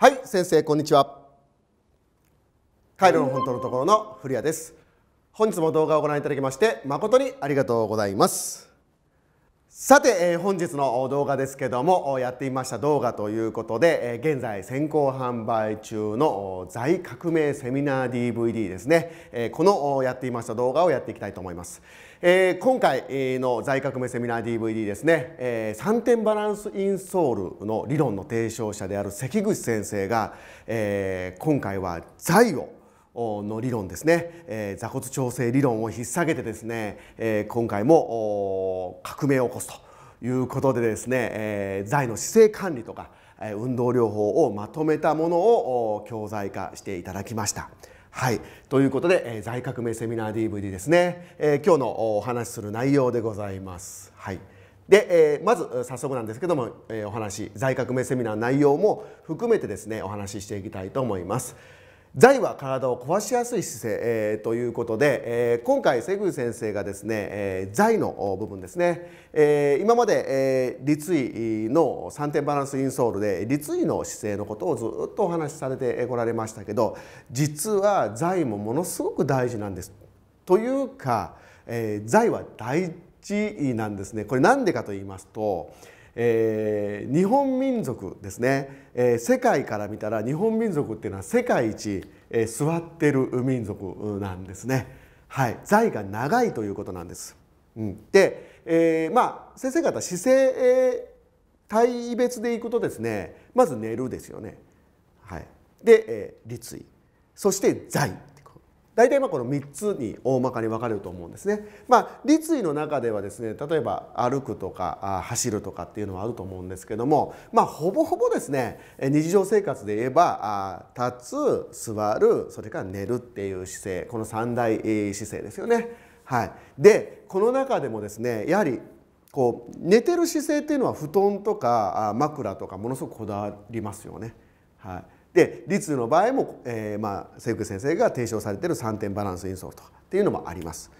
はい先生こんにちはカイロの本当のところの古谷です本日も動画をご覧いただきまして誠にありがとうございますさて、えー、本日の動画ですけどもやっていました動画ということで、えー、現在先行販売中の在革命セミナー DVD ですね、えー、このやっていました動画をやっていきたいと思います、えー、今回の在革命セミナー DVD ですね、えー、3点バランスインソールの理論の提唱者である関口先生が、えー、今回は在をの理論ですね、えー、座骨調整理論を引っ提げてですね、えー、今回も革命を起こすということでですね、えー、財の姿勢管理とか運動療法をまとめたものを教材化していただきました。はい、ということで、えー、財革命セミナー DVD ですね、えー、今日のお話しする内容でございます。はいで、えー、まず早速なんですけども、えー、お話在革命セミナー内容も含めてですねお話ししていきたいと思います。財は体を壊しやすい姿勢、えー、ということで、えー、今回セグ先生がですね、えー、財の部分ですね、えー、今まで、えー、立位の3点バランスインソールで立位の姿勢のことをずっとお話しされてこられましたけど実は財もものすごく大事なんです。というか、えー、財は大事なんですねこれ何でかと言いますとえー、日本民族ですね、えー、世界から見たら日本民族っていうのは世界一、えー、座ってる民族なんですね。はい、財が長いということなんです。うん、で、えー、まあ先生方姿勢、えー、体別でいくとですねまず寝るですよね。はい、で、えー、立位そして財大体まあこの3つに大まかに分かれると思うんですね。まあ、立位の中ではですね例えば歩くとか走るとかっていうのはあると思うんですけども、まあ、ほぼほぼですね日常生活で言えば立つ座るそれから寝るっていう姿勢この三大姿勢ですよね。はい、でこの中でもですねやはりこう寝てる姿勢っていうのは布団とか枕とかものすごくこだわりますよね。はいで率の場合も、えー、まあ、セイ先生が提唱されてる3点バランスインソールとかっていうのもあります。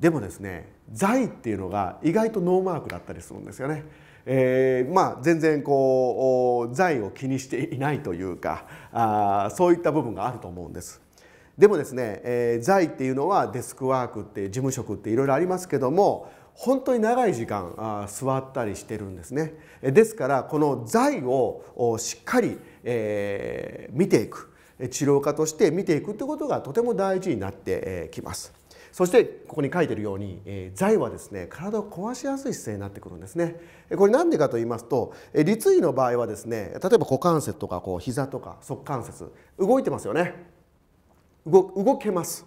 でもですね財っていうのが意外とノーマークだったりするんですよね。えー、まあ全然こう財を気にしていないというかあそういった部分があると思うんです。でもですね、えー、財っていうのはデスクワークって事務職っていろいろありますけども本当に長い時間あ座ったりしてるんですね。ですからこの財をしっかりえー、見ていく治療家として見ていくということがとても大事になってきます。そしてここに書いてるように、えー、はですね体を壊しやすい姿勢になってくるんですねこれ何でかと言いますと立位の場合はですね例えば股関節とかこう膝とか側関節動いてますよね動けます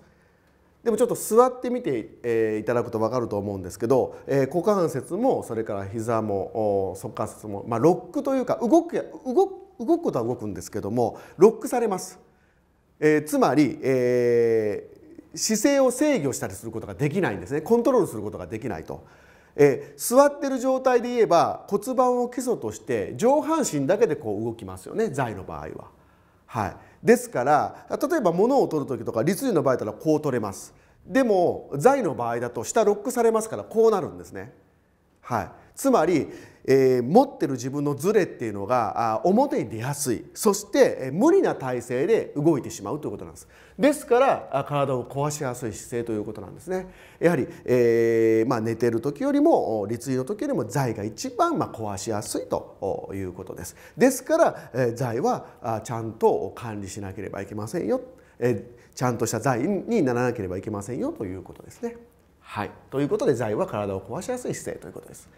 でもちょっと座ってみて、えいただくと分かると思うんですけど、え股関節もそれから膝も側関節も、まあ、ロックというか動く動動くことは動くんですけどもロックされます、えー、つまり、えー、姿勢を制御したりすることができないんですねコントロールすることができないと。えー、座ってる状態で言えば骨盤を基礎として上半身だけでこう動きますよね材の場合は。はい、ですから例えば物を取る時とか立位の場合だったらこう取れます。でも材の場合だと下ロックされますからこうなるんですね。はい、つまり、えー、持ってる自分のズレっていうのが表に出やすいそして、えー、無理な体勢で動いてしまうということなんですですから体を壊しやすい姿勢ということなんですねやはり、えー、まあ、寝てる時よりも立位の時よりも財が一番、まあ、壊しやすいということですですから、え財はちゃんと管理しなければいけませんよ、えちゃんとした財にならなければいけませんよということですねはいということで財は体を壊しやすい姿勢ということです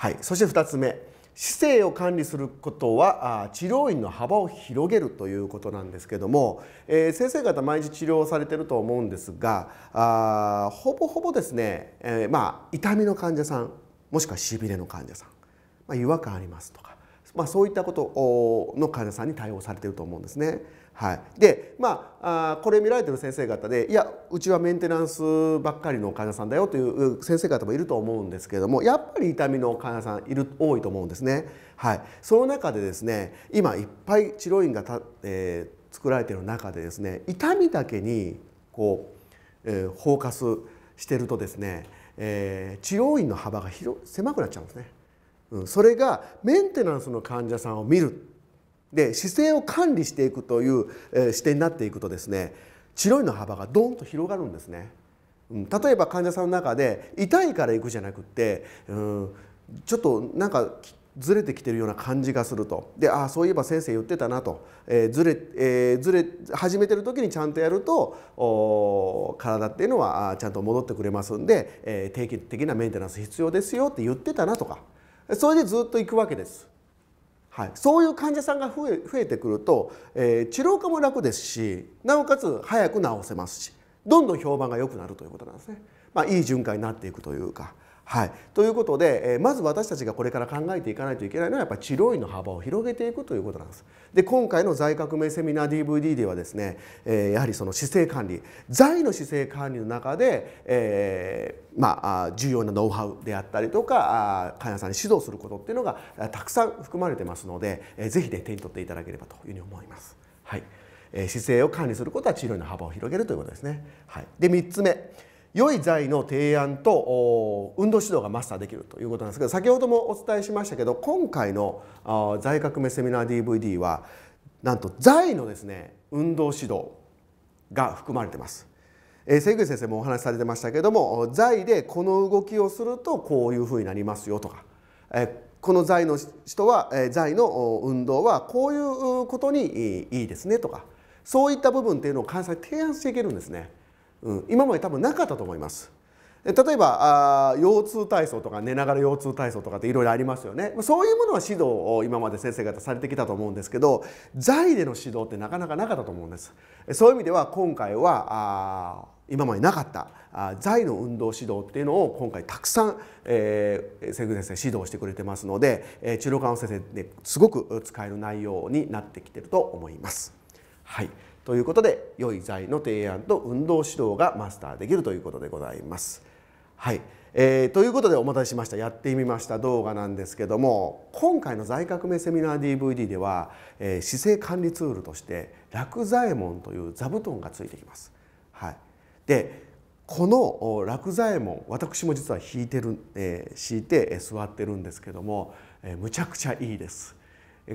はい、そして2つ目姿勢を管理することは治療院の幅を広げるということなんですけども、えー、先生方毎日治療をされてると思うんですがあほぼほぼですね、えー、まあ、痛みの患者さんもしくはしびれの患者さん、まあ、違和感ありますとか、まあ、そういったことの患者さんに対応されてると思うんですね。はい、でまああこれ見られてる先生方でいやうちはメンテナンスばっかりの患者さんだよという先生方もいると思うんですけれどもやっぱり痛みの患者さんいる多いと思うんですね。はい、その中でですね今いっぱい治療院がた、えー、作られてる中でですね痛みだけにこう、えー、フォーカスしてるとですね、えー、治療院の幅が広狭くなっちゃうんですね。うん、それがメンテナンスの患者さんを見るで姿勢を管理していくという、え視点になっていくとですね治療の幅がどんと広がるんですね、うん、例えば患者さんの中で痛いから行くじゃなくて、うん、ちょっとなんかずれてきてるような感じがするとでああそういえば先生言ってたなと、えー、ずれ,、えー、ずれ始めてる時にちゃんとやると体っていうのはちゃんと戻ってくれますんで、えー、定期的なメンテナンス必要ですよって言ってたなとかそれでずっと行くわけです。はい、そういう患者さんが増え増えてくると、えー、治療科も楽ですしなおかつ早く治せますしどんどん評判が良くなるということなんですね。まあ、いい循環になっていくというかはい、ということで、えまず私たちがこれから考えていかないといけないのはやっぱり治療院の幅を広げていくということなんです。で今回の在革命セミナー DVD ではですね、えやはりその姿勢管理在の姿勢管理の中で、えー、まあ、重要なノウハウであったりとか患者さんに指導することっていうのがたくさん含まれてますので、えー、ぜひ、ね、手に取っていただければというふうに思います。はい、え姿勢を管理することは治療の幅を広げるということですね。はい、で3つ目良い財の提案と運動指導がマスターできるということなんですけど先ほどもお伝えしましたけど今回の財革命セミナー DVD はなんと材のですね運動指導が含まれてます。えー、関口先生もお話しされてましたけども財でこの動きをするとこういうふうになりますよとか、えー、この財の人は、えー、の運動はこういうことにいいですねとかそういった部分っていうのを関西提案していけるんですね。うん、今まで多分なかったと思います例えばあ腰痛体操とか寝ながら腰痛体操とかっていろいろありますよねそういうものは指導を今まで先生方されてきたと思うんですけど在での指導ってなかなかなかったと思うんですそういう意味では今回はあ今までなかった在の運動指導っていうのを今回たくさん、えー、先生指導してくれてますので、えー、治療科の先生ですごく使える内容になってきてると思います。はいということで良い材の提案と運動指導がマスターできるということでございます。はい、えー、ということでお待たせしましたやってみました動画なんですけども今回の在革命セミナー DVD では、えー、姿勢管理ツールとして楽左衛門という座布団がついてきます。はい、でこの楽左衛門私も実は引いてる、えー、敷いて座ってるんですけども、えー、むちゃくちゃいいです。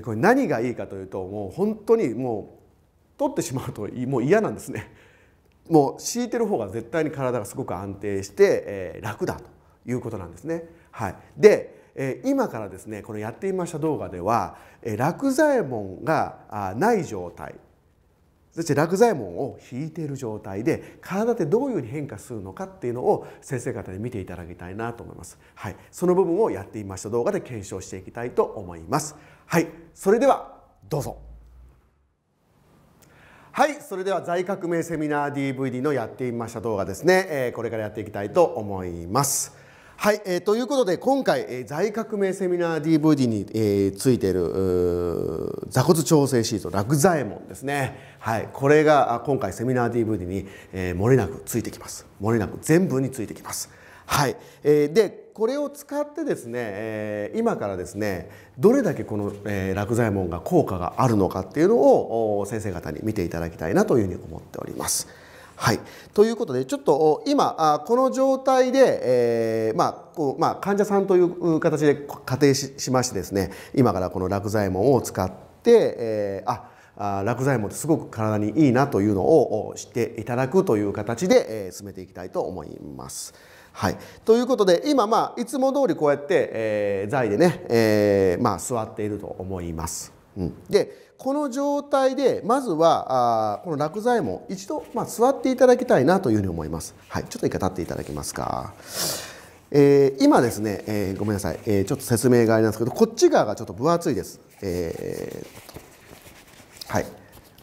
これ何がいいかというともう本当にもう取ってしまうともう嫌なんですね。もう敷いてる方が絶対に体がすごく安定して、えー、楽だということなんですね。はい、で、えー、今からですねこのやってみました動画では、えー、楽左衛門があない状態そして楽左衛門を引いている状態で体ってどういうふうに変化するのかっていうのを先生方に見ていただきたいなと思います。はい、その部分をやってみました動画で検証していきたいと思います。はい、それではどうぞ。はい、それでは在革命セミナー DVD のやってみました動画ですね、えー、これからやっていきたいと思います。はい、えー、ということで今回、えー、在革命セミナー DVD に、えー、ついている座骨調整シート落左衛門ですね、はい、これが今回セミナー DVD に、えー、漏れなくついてきます漏れなく全部についてきます。はい、えー、でこれを使ってですね、え今からですねどれだけこの、えー、楽左衛門が効果があるのかっていうのを先生方に見ていただきたいなというふうに思っております。はい、ということでちょっと今この状態で、えー、まあこうまあ、患者さんという形で仮定しましてですね今からこの楽左衛門を使って、えー、あ楽左衛門ってすごく体にいいなというのを知っていただくという形で、え進めていきたいと思います。はい、ということで今、まあ、いつも通りこうやって、えー、材でね、えー、まあ、座っていると思います。うん、でこの状態でまずはあこの落材も一度、まあ、座っていただきたいなというふうに思います。はい、ちょっと一回立っていただけますか。えー、今ですね、えー、ごめんなさい、えー、ちょっと説明があれなんですけどこっち側がちょっと分厚いです。えー、はい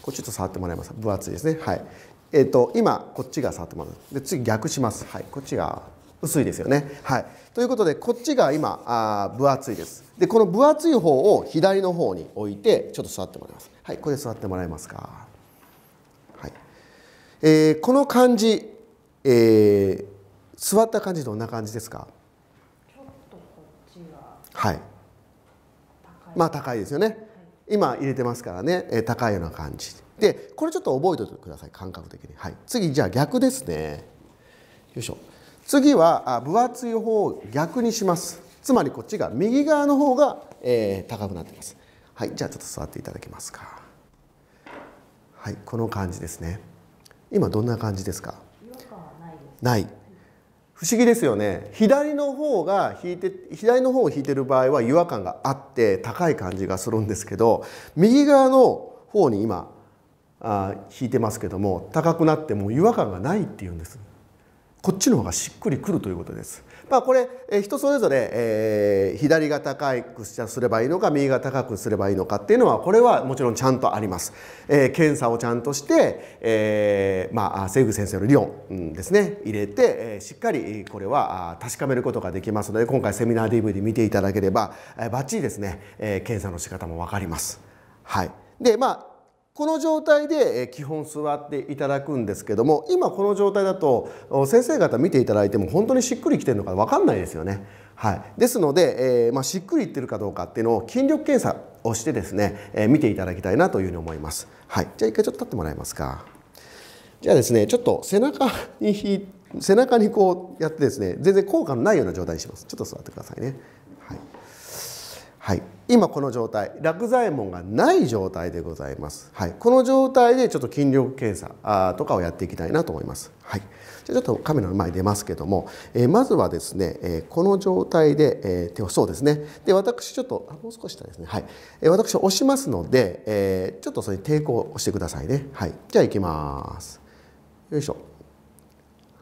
こっちと触ってもらいます分厚いですね。はいえーと今こっちが触ってもらうで次逆します。はい、こっちが薄いですよね。はい、ということでこっちが今あ分厚いです。でこの分厚い方を左の方に置いてちょっと座ってもらいます。はいこれ座ってもらえますか。はいえー、この感じ、えー、座った感じどんな感じですかちょっとこっちははいまあ高いですよね。今入れてますからね、えー、高いような感じでこれちょっと覚えておいてください感覚的にはい次じゃあ逆ですねよいしょ次は分厚い方を逆にしますつまりこっちが右側の方が、えー、高くなってますはいじゃあちょっと座っていただけますかはいこの感じですね今どんな感じですかない不思議ですよね左の方が引いて左の方を引いてる場合は違和感があって高い感じがするんですけど右側の方に今あ引いてますけども高くなっても違和感がないっていうんですこっちの方がしっくりくるということです。まあ、これ、え人それぞれ、えー、左が高いくすればいいのか右が高くすればいいのかっていうのはこれはもちろんちゃんとあります。えー、検査をちゃんとして、えー、まあセグ先生の理論ですね入れて、えー、しっかりこれは確かめることができますので今回セミナー DVD 見ていただければ、えー、バッチリですね、えー、検査の仕方も分かります。はい、でまあこの状態で基本座っていただくんですけども今この状態だと先生方見ていただいても本当にしっくりきてるのか分かんないですよね。はい、ですので、えーまあ、しっくりいってるかどうかっていうのを筋力検査をしてですね、えー、見ていただきたいなというふうに思います。はい、じゃあ一回ちょっと立ってもらえますか。じゃあですねちょっと背中に背中にこうやってですね全然効果のないような状態にします。ちょっと座ってくださいね。はい、今この状態落左衛門がない状態でございます、はい、この状態でちょっと筋力検査あとかをやっていきたいなと思います、はい、じゃちょっとカメラの前に出ますけども、えー、まずはですね、えー、この状態で、えー、手をそうですねで私ちょっとあもう少し下ですねはい、えー、私押しますので、えー、ちょっとそれに抵抗をしてくださいねはいじゃあいきますよいしょ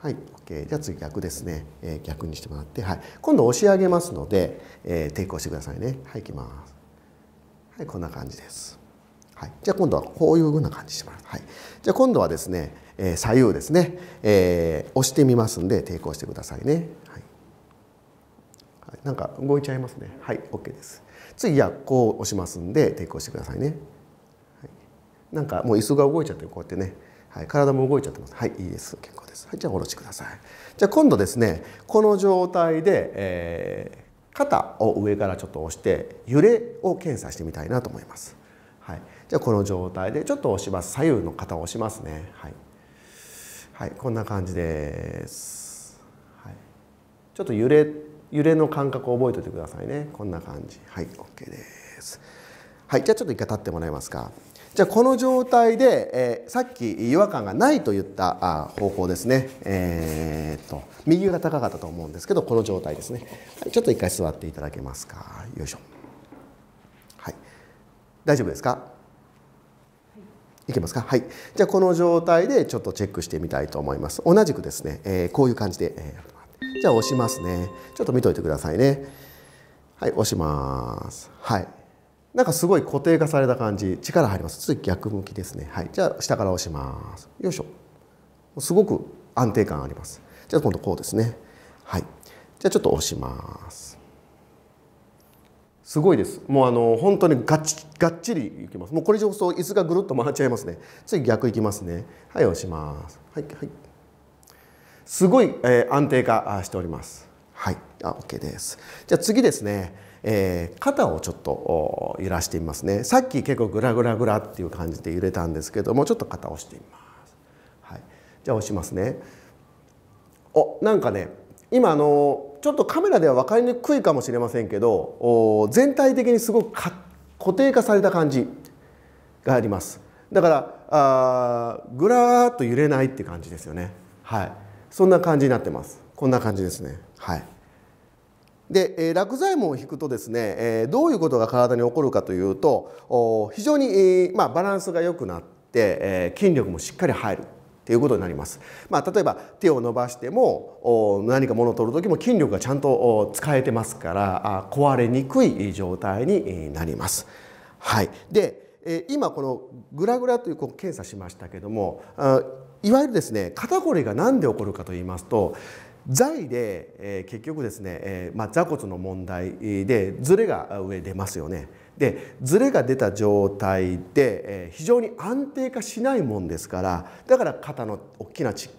はい、OK。じゃあ次逆ですね。えー、逆にしてもらって、はい。今度押し上げますので、えー、抵抗してくださいね。はい、行きます。はい、こんな感じです。はい。じゃあ今度はこういうふうな感じしてもらはい。じゃあ今度はですね、えー、左右ですね、えー、押してみますんで抵抗してくださいね。はい。はい、なんか動いちゃいますね。はい、OK です。次はこう押しますんで抵抗してくださいね。はい、なんかもう椅子が動いちゃってこうやってね。はい、体も動いちゃってます。はい、いいです。結構です。はい、じゃあ下ろしてください。じゃあ今度ですね、この状態で、えー、肩を上からちょっと押して、揺れを検査してみたいなと思います。はい、じゃあこの状態でちょっと押します。左右の肩を押しますね。はい。はい、こんな感じです。はい、ちょっと揺れ、揺れの感覚を覚えておいてくださいね。こんな感じ。はい、OK です。はい、じゃあちょっと一回立ってもらえますか。じゃあこの状態で、えー、さっき違和感がないと言ったあ方法ですね、えーっと、右が高かったと思うんですけどこの状態ですね、はい、ちょっと一回座っていただけますかよいしょ、はい、大丈夫ですかいけますかはいじゃあこの状態でちょっとチェックしてみたいと思います同じくですね、えー、こういう感じで、えー、じゃあ押しますねちょっと見といてくださいねはい押しますはいなんかすごい固定化された感じ力入りますちょ逆向きですねはいじゃあ下から押しますよいしょすごく安定感ありますじゃあ今度こうですねはいじゃあちょっと押しますすごいですもうあの本当にがっちがっちりいきますもうこれ以上押す椅子がぐるっと回っちゃいますね次逆いきますねはい押しますはいはいすごい、えー、安定化しておりますはいあ OK ですじゃあ次ですねえー、肩をちょっと揺らしてみますねさっき結構グラグラグラっていう感じで揺れたんですけどもちょっと肩を押してみます、はい、じゃあ押しますねおなんかね今あのちょっとカメラでは分かりにくいかもしれませんけど全体的にすごく固定化された感じがありますだからあぐらーっと揺れないって感じですよねはいそんな感じになってますこんな感じですねはいで、えー、落左衛門を引くとですね、えー、どういうことが体に起こるかというと非常に、えーまあ、バランスが良くなって、えー、筋力もしっかり入る。っていうことになります、まあ、例えば手を伸ばしても何か物を取る時も筋力がちゃんと使えてますから壊れにくい状態になります。はい、で、えー、今このグラグラという検査しましたけどもいわゆるですね肩こりが何で起こるかと言いますと財で、え結局ですね、えまあ、座骨の問題でズレが上出ますよね。でズレが出た状態で、え非常に安定化しないもんですからだから肩の大きな筋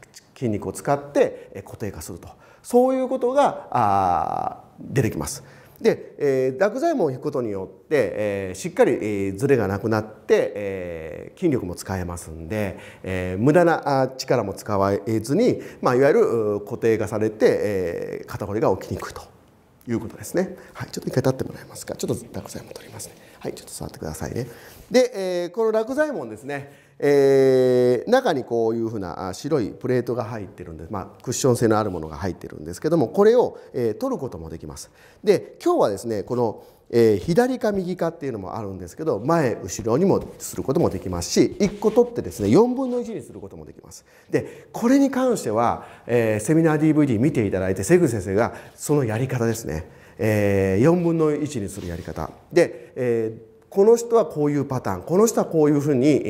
肉を使って固定化するとそういうことが出てきます。で、えー、濁剤門を引くことによって、えー、しっかり、えー、ズレがなくなって、えー、筋力も使えますんで、えー、無駄な力も使わずに、まあ、いわゆる固定がされて、えー、肩こりが起きにくいということですね。はい、ちょっと一回立ってもらえますか。ちょっと濁剤門取りますね。はい、ちょっと座ってくださいね。で、えー、この落左衛門ですね、えー、中にこういうふうな白いプレートが入ってるんで、まあ、クッション性のあるものが入ってるんですけどもこれを、えー、取ることもできます。で今日はですねこの、えー、左か右かっていうのもあるんですけど前後ろにもすることもできますし1個取ってですね4分の1にすることもできます。でこれに関しては、えー、セミナー DVD 見ていただいてセグ先生がそのやり方ですね、えー、4分の1にするやり方で、えーこの人はこういうパターンこの人はこういうふうに、え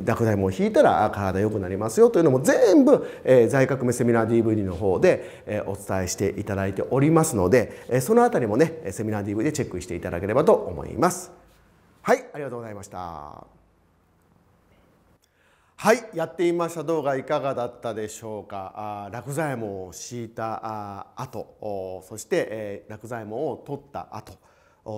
ー、ダクダ引いたら体良くなりますよというのも全部、えー、在学目セミナー DVD の方で、えー、お伝えしていただいておりますので、えー、そのあたりもねセミナー DVD でチェックしていただければと思います。はいありがとうございました。はい、やっていました動画いかがだったでしょうか。落左衛門を敷いたあ後、そして落左衛門を取った後。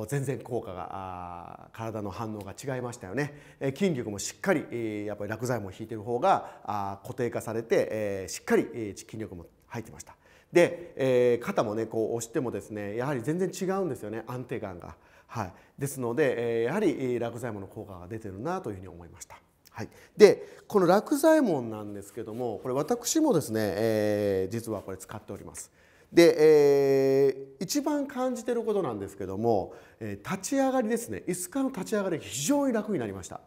全然効果が体の反応が違いましたよね、筋力もしっかり、やっぱり落剤も引いてる方があ固定化されて、えしっかり、筋力も入ってましたで、え肩もねこう押してもですねやはり全然違うんですよね安定感が、はい、ですので、えやはり落剤もの効果が出てるなというふうに思いました。はい、でこの落左衛門なんですけどもこれ私もですね、えー、実はこれ使っております。で、えー、一番感じてることなんですけども、えー、立ち上がりですね椅子からの立ち上がり非常に楽になりました、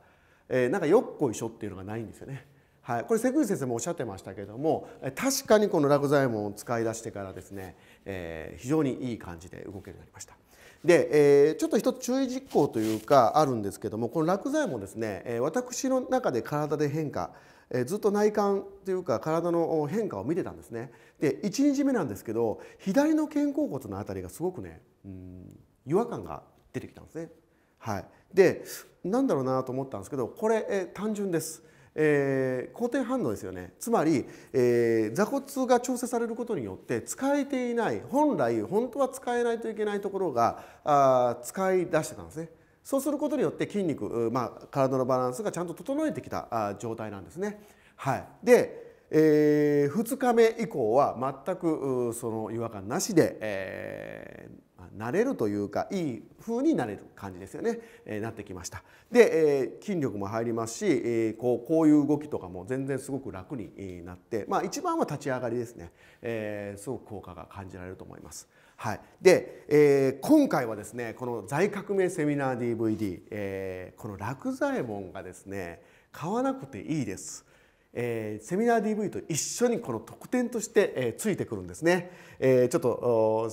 えー、なんかよっこいしょっていうのがないんですよねはい、これ関口先生もおっしゃってましたけども確かにこの落左衛門を使い出してからですね、えー、非常にいい感じで動けるようになりました。で、えー、ちょっと一つ注意実行というかあるんですけどもこの落左衛門ですね私の中で体で変化えずっと内観というか体の変化を見てたんですねで1日目なんですけど左の肩甲骨の辺りがすごくねうん違和感が出てきたんですね。はい、でなんだろうなと思ったんですけどこれ、え単純です。えー、後天反応ですよねつまり、えー、座骨が調整されることによって使えていない本来本当は使えないといけないところがあ使い出してたんですね。そうすることによって筋肉、まあ、体のバランスがちゃんと整えてきた状態なんですね。はい、でえー、2日目以降は全くその違和感なしで、えー、慣れるというかいい風になれる感じですよね、えー、なってきましたで、えー、筋力も入りますし、えー、こうこういう動きとかも全然すごく楽になって、まあ、一番は立ち上がりですね、えー、すごく効果が感じられると思います。はい、で、えー、今回はですねこの「在革命セミナー DVD、えー」この楽左衛門がですね買わなくていいです。えー、セミナー DV と一緒にこの特典として、えー、ついてくるんですね、えー、ちょっと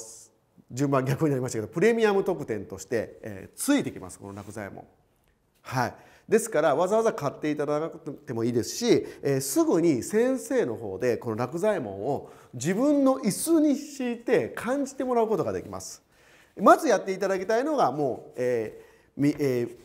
順番逆になりましたけどプレミアム特典として、えー、ついてきますこの楽左衛門はいですからわざわざ買っていただかなくてもいいですし、えー、すぐに先生の方でこの楽左衛門を自分の椅子に敷いて感じてもらうことができます。まずやっていただきたいのがもう、えーえー、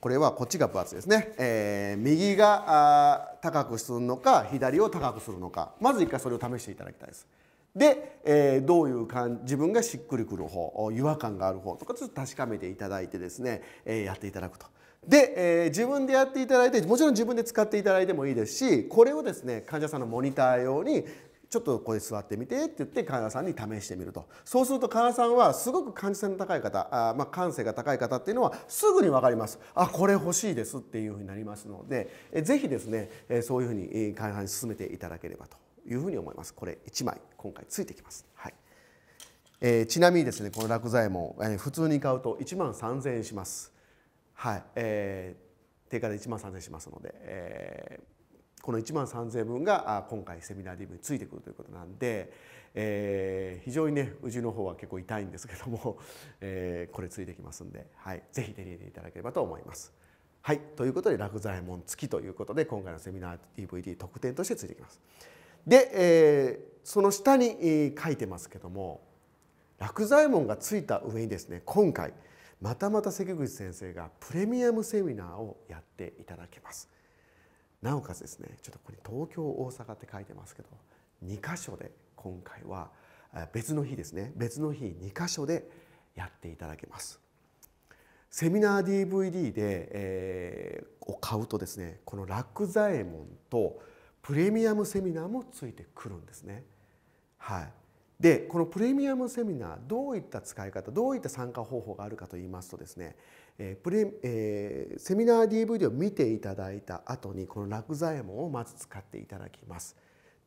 これはこっちが分厚いですね、えー、右が高くするのか左を高くするのかまず一回それを試していただきたいです。で、えー、どういう感自分がしっくりくる方違和感がある方とかちょっと確かめていただいてですね、えー、やっていただくと。で、えー、自分でやっていただいてもちろん自分で使っていただいてもいいですしこれをですね患者さんのモニター用にちょっとこれ座ってみてって言って患者さんに試してみるとそうすると患者さんはすごく感受性の高い方あ、まあ、感性が高い方っていうのはすぐに分かりますあこれ欲しいですっていうふうになりますのでぜひですねそういうふうに患者さんに進めていただければというふうに思いますこれ1枚今回ついてきます。はいえー、ちなみにですねこの落材も、えー、普通に買うと1万3000円します。はい、えー、定価で1万3000しますので、えー、この1万3000分が今回セミナーリブについてくるということなんで、えー、非常にねうちの方は結構痛いんですけども、えー、これついてきますんで、はい、ぜひ手に入れていただければと思います。はい、ということで落左衛門付きということで今回のセミナー DVD 特典としてついてきます。で、えー、その下に書いてますけども落左衛門がついた上にですね今回「またまた関口先生がプレミアムセミナーをやっていただけますなおかつですねちょっとここに東京大阪って書いてますけど2箇所で今回は別の日ですね別の日2箇所でやっていただけますセミナー DVD で、えー、を買うとですねこの楽左衛門とプレミアムセミナーもついてくるんですねはいでこのプレミアムセミナーどういった使い方どういった参加方法があるかといいますとですね、えー、プレえー、セミナー DVD を見ていただいた後にこの落左衛門をまず使っていただきます。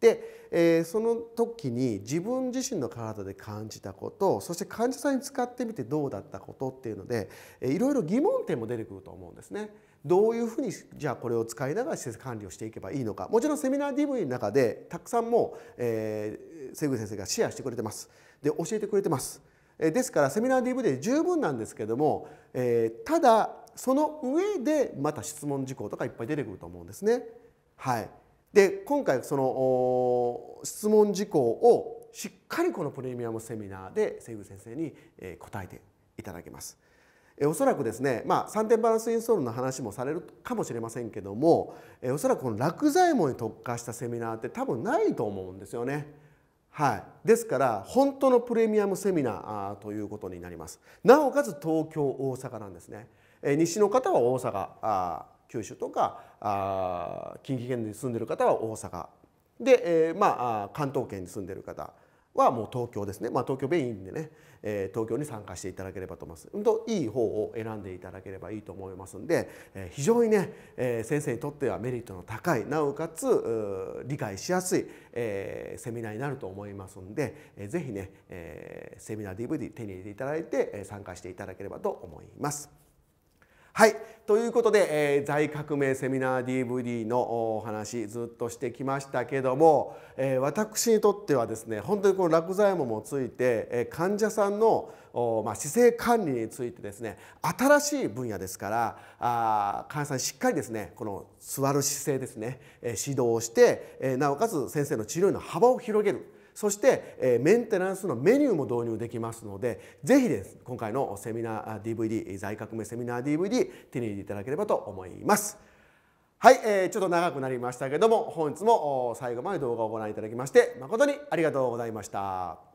で、えー、その時に自分自身の体で感じたことそして患者さんに使ってみてどうだったことっていうので、えー、いろいろ疑問点も出てくると思うんですね。どういうふうにじゃあこれを使いながら施設管理をしていけばいいのかもちろんセミナー DV d の中でたくさんもう、え西グ先生がシェアしてくれてますで教えてくれてますですからセミナー DV で十分なんですけども、えー、ただその上でまた質問事項とかいっぱい出てくると思うんですね。はい、で今回その質問事項をしっかりこのプレミアムセミナーで西グ先生に答えていただきます。えおそらくですね、まあ、3点バランスインストールの話もされるかもしれませんけどもえおそらくこの落左衛門に特化したセミナーって多分ないと思うんですよね。はい、ですから本当のプレミアムセミナーということになりますなおかつ東京大阪なんですね、え西の方は大阪あ九州とかあ近畿圏に住んでる方は大阪で、えー、まあ関東圏に住んでる方はもう東京ですね、まあ、東京便いいんでね、えー、東京に参加していただければと思います。当いい方を選んでいただければいいと思いますんで、えー、非常にね、えー、先生にとってはメリットの高いなおかつ理解しやすい、えー、セミナーになると思いますんで、えー、ぜひね、えー、セミナー DVD 手に入れていただいて参加していただければと思います。はい。ということで、えー、在革命セミナー DVD のお話ずっとしてきましたけども、えー、私にとってはですね本当にこの落左衛門もついて、えー、患者さんのお、まあ、姿勢管理についてですね新しい分野ですからあ患者さんしっかりですねこの座る姿勢ですね、えー、指導して、えー、なおかつ先生の治療の幅を広げる。そして、えメンテナンスのメニューも導入できますので是非です今回のセミナー DVD 在革命セミナー DVD 手に入れていただければと思います。はい、えー、ちょっと長くなりましたけども本日も最後まで動画をご覧いただきまして誠にありがとうございました。